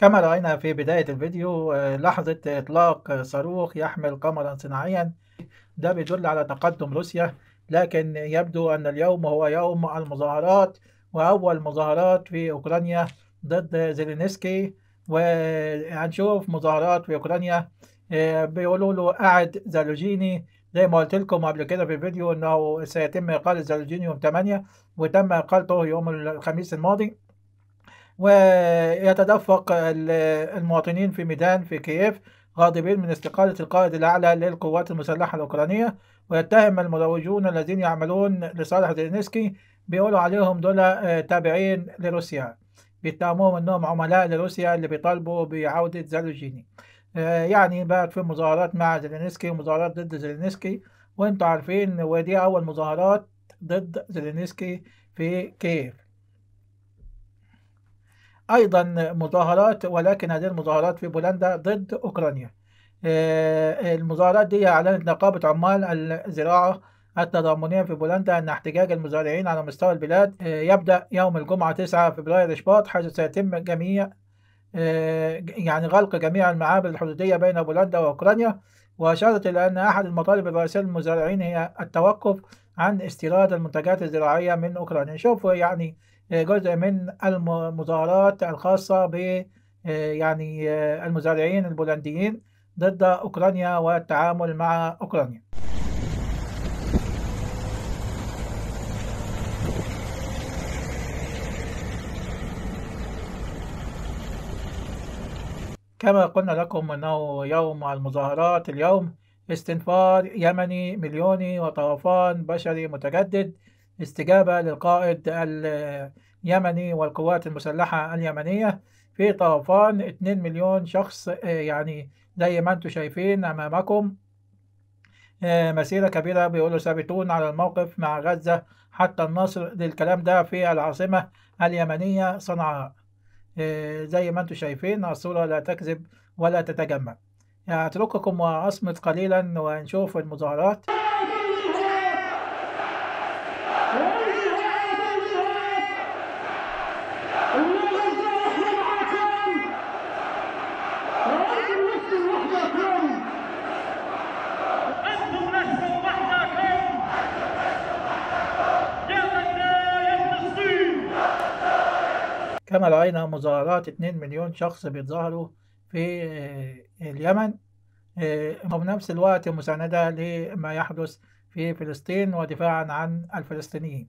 كما رأينا في بداية الفيديو آه، لحظة إطلاق صاروخ يحمل قمرا صناعيا ده بيدل على تقدم روسيا لكن يبدو أن اليوم هو يوم المظاهرات وأول مظاهرات في أوكرانيا ضد زيلينسكي وهنشوف مظاهرات في أوكرانيا آه، بيقولوا له قاعد زالوجيني زي ما قلت لكم قبل كده في الفيديو انه سيتم اقاله زالوجيني يوم 8 وتم اقالته يوم الخميس الماضي ويتدفق المواطنين في ميدان في كييف غاضبين من استقالة القائد الأعلى للقوات المسلحة الأوكرانية ويتهم المروجون الذين يعملون لصالح زيلينسكي بيقولوا عليهم دول آه، تابعين لروسيا بيتهموهم انهم عملاء لروسيا اللي بيطالبوا بعودة زالوجيني آه، يعني بقى في مظاهرات مع زيلينسكي ومظاهرات ضد زيلينسكي وانتوا عارفين ودي اول مظاهرات ضد زيلينسكي في كييف أيضا مظاهرات ولكن هذه المظاهرات في بولندا ضد أوكرانيا آه، المظاهرات دي أعلنت نقابة عمال الزراعة التضامنية في بولندا أن احتجاج المزارعين على مستوى البلاد آه، يبدأ يوم الجمعة 9 فبراير شباط حيث سيتم جميع آه، يعني غلق جميع المعابر الحدودية بين بولندا وأوكرانيا وأشارت إلى أن أحد المطالب الرئيسية للمزارعين هي التوقف عن استيراد المنتجات الزراعية من أوكرانيا شوفوا يعني جزء من المظاهرات الخاصة ب آه، يعني آه، المزارعين البولنديين ضد أوكرانيا والتعامل مع أوكرانيا كما قلنا لكم أنه يوم المظاهرات اليوم استنفار يمني مليوني وطوفان بشري متجدد استجابة للقائد اليمني والقوات المسلحة اليمنية في طوفان 2 مليون شخص آه، يعني زي ما انتم شايفين أمامكم آه، مسيرة كبيرة بيقولوا ثابتون على الموقف مع غزة حتى النصر للكلام ده في العاصمة اليمنية صنعاء آه، زي ما انتم شايفين الصورة لا تكذب ولا تتجمل أترككم وأصمت قليلا ونشوف المظاهرات كما رأينا مظاهرات 2 مليون شخص بيتظاهروا في آه، اليمن آه، وفي نفس الوقت مساندة لما يحدث في فلسطين ودفاعا عن الفلسطينيين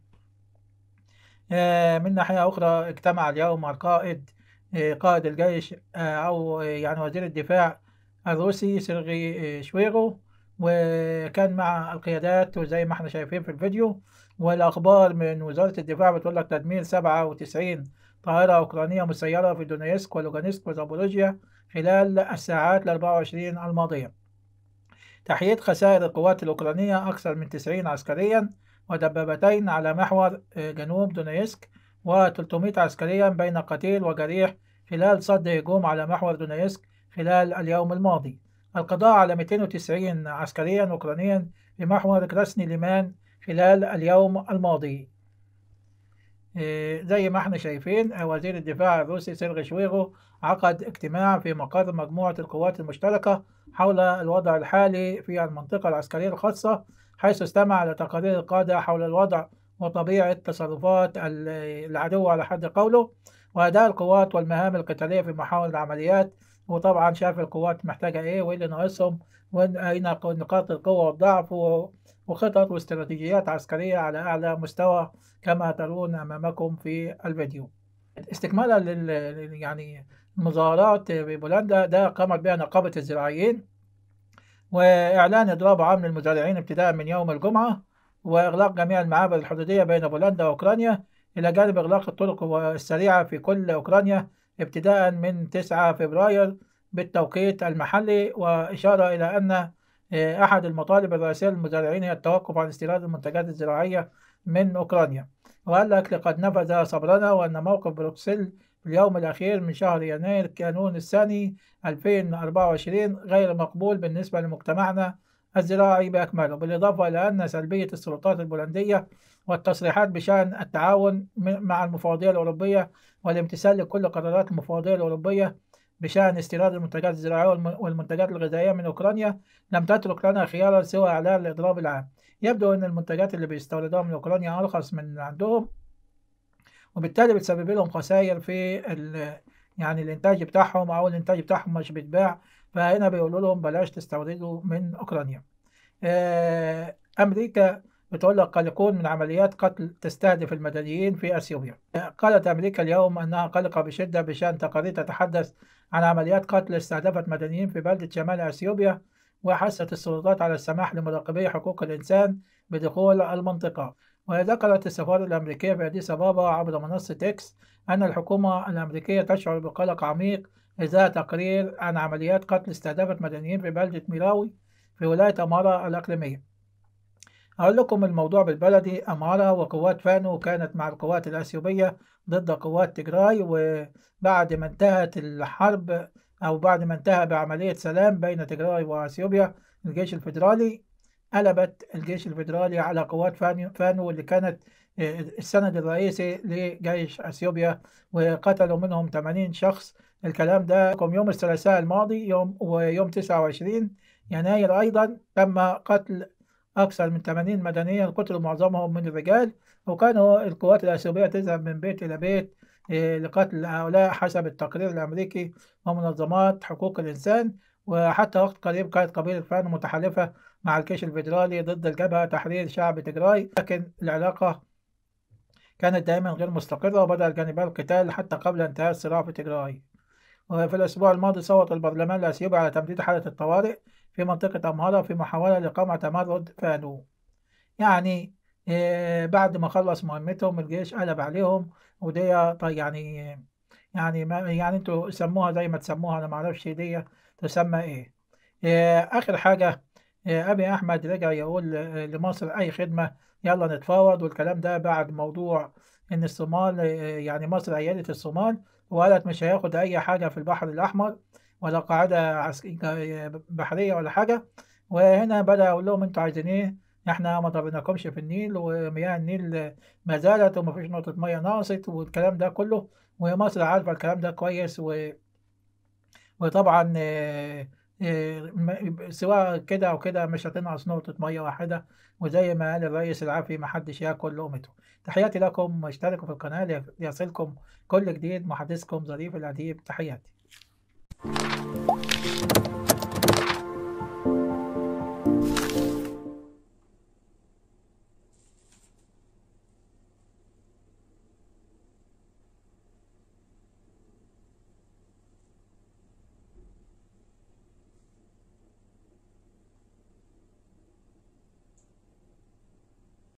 آه، من ناحية أخرى اجتمع اليوم القائد قائد الجيش أو يعني وزير الدفاع الروسي سيرغي شويغو وكان مع القيادات وزي ما احنا شايفين في الفيديو والأخبار من وزارة الدفاع بتقول لك تدمير 97 طائرة أوكرانية مسيرة في دونيسك ولوغانسك وزابوروجيا خلال الساعات ال 24 الماضية تحييد خسائر القوات الأوكرانية أكثر من 90 عسكريا ودبابتين على محور آه، جنوب دونيسك و300 عسكريا بين قتيل وجريح خلال صد هجوم على محور دونيسك خلال اليوم الماضي القضاء على 290 عسكريا أوكرانيا في محور كراسني ليمان خلال اليوم الماضي آه، زي ما احنا شايفين آه، وزير الدفاع الروسي سيرغي شويغو عقد اجتماع في مقر مجموعة القوات المشتركة حول الوضع الحالي في المنطقة العسكرية الخاصة حيث استمع لتقارير القادة حول الوضع وطبيعة تصرفات العدو على حد قوله وأداء القوات والمهام القتالية في محاولة العمليات وطبعا شاف القوات محتاجة إيه وإيه اللي ناقصهم وأين نقاط القوة والضعف وخطط واستراتيجيات عسكرية على أعلى مستوى كما ترون أمامكم في الفيديو استكمالا لل يعني المظاهرات ببولندا ده قامت بها نقابة الزراعيين وإعلان إضراب عام للمزارعين ابتداء من يوم الجمعة وإغلاق جميع المعابر الحدودية بين بولندا وأوكرانيا إلى جانب إغلاق الطرق السريعة في كل أوكرانيا ابتداء من 9 فبراير بالتوقيت المحلي وإشارة إلى أن آه، أحد المطالب الرئيسية للمزارعين هي التوقف عن استيراد المنتجات الزراعية من أوكرانيا وقال لك لقد نفذ صبرنا وأن موقف بروكسل في اليوم الأخير من شهر يناير كانون الثاني 2024 غير مقبول بالنسبة لمجتمعنا الزراعي بأكمله بالإضافة إلى أن سلبية السلطات البولندية والتصريحات بشأن التعاون مع المفوضية الأوروبية والامتثال لكل قرارات المفوضية الأوروبية بشأن استيراد المنتجات الزراعية والمنتجات الغذائية من أوكرانيا لم تترك لنا خيارا سوى إعلان الإضراب العام يبدو أن المنتجات اللي بيستوردوها من أوكرانيا أرخص من عندهم وبالتالي بتسبب لهم خسائر في يعني الإنتاج بتاعهم أو الإنتاج بتاعهم مش بيتباع فهنا بيقولوا لهم بلاش تستوردوا من أوكرانيا آه، أمريكا بتقول لك قلقون من عمليات قتل تستهدف المدنيين في أثيوبيا قالت أمريكا اليوم أنها قلقة بشدة بشأن تقارير تتحدث عن عمليات قتل استهدفت مدنيين في بلدة شمال أثيوبيا وحثت السلطات على السماح لمراقبي حقوق الإنسان بدخول المنطقة وذكرت السفارة الأمريكية في أديس أبابا عبر منصة إكس أن الحكومة الأمريكية تشعر بقلق عميق إزاء تقرير عن عمليات قتل استهدفت مدنيين في بلدة ميراوي في ولاية أمارة الإقليمية أقول لكم الموضوع بالبلدي أمارة وقوات فانو كانت مع القوات الأثيوبية ضد قوات تجراي وبعد ما انتهت الحرب أو بعد ما انتهى بعملية سلام بين تجراي وأثيوبيا الجيش الفيدرالي قلبت الجيش الفيدرالي على قوات فانو اللي كانت آه، السند الرئيسي لجيش اثيوبيا وقتلوا منهم 80 شخص الكلام ده يوم الثلاثاء الماضي يوم ويوم 29 يناير ايضا تم قتل أكثر من 80 مدنيا قتلوا معظمهم من الرجال وكانوا القوات الأثيوبية تذهب من بيت إلى بيت آه، لقتل هؤلاء حسب التقرير الأمريكي ومنظمات حقوق الإنسان وحتى وقت قريب كانت قبيلة فان متحالفة مع الجيش الفيدرالي ضد الجبهة تحرير شعب تجراي لكن العلاقة كانت دائما غير مستقرة وبدأ الجانبان القتال حتى قبل انتهاء الصراع في تجراي وفي الأسبوع الماضي صوت البرلمان الأثيوبي على تمديد حالة الطوارئ في منطقة أمهرة في محاولة لقمع تمرد فانو يعني آه، بعد ما خلص مهمتهم الجيش قلب عليهم ودي طيب يعني يعني ما يعني انتوا سموها زي ما تسموها انا ما اعرفش دي تسمى ايه آه، اخر حاجه آه، ابي احمد رجع يقول لمصر اي خدمه يلا نتفاوض والكلام ده بعد موضوع ان الصومال يعني مصر عيادة الصومال وقالت مش هياخد اي حاجه في البحر الاحمر ولا قاعدة عسكرية بحرية ولا حاجة وهنا بدأ أقول لهم أنتوا عايزين إيه؟ إحنا ما ضربناكمش في النيل ومياه النيل ما زالت ومفيش نقطة مية ناقصت والكلام ده كله ومصر عارفة الكلام ده كويس و... وطبعا آه، آه، سواء كده او كده مش هتنقص نقطة مية واحدة وزي ما قال الرئيس العافي محدش ياكل لقمته تحياتي لكم واشتركوا في القناة ليصلكم كل جديد محدثكم ظريف الأديب تحياتي you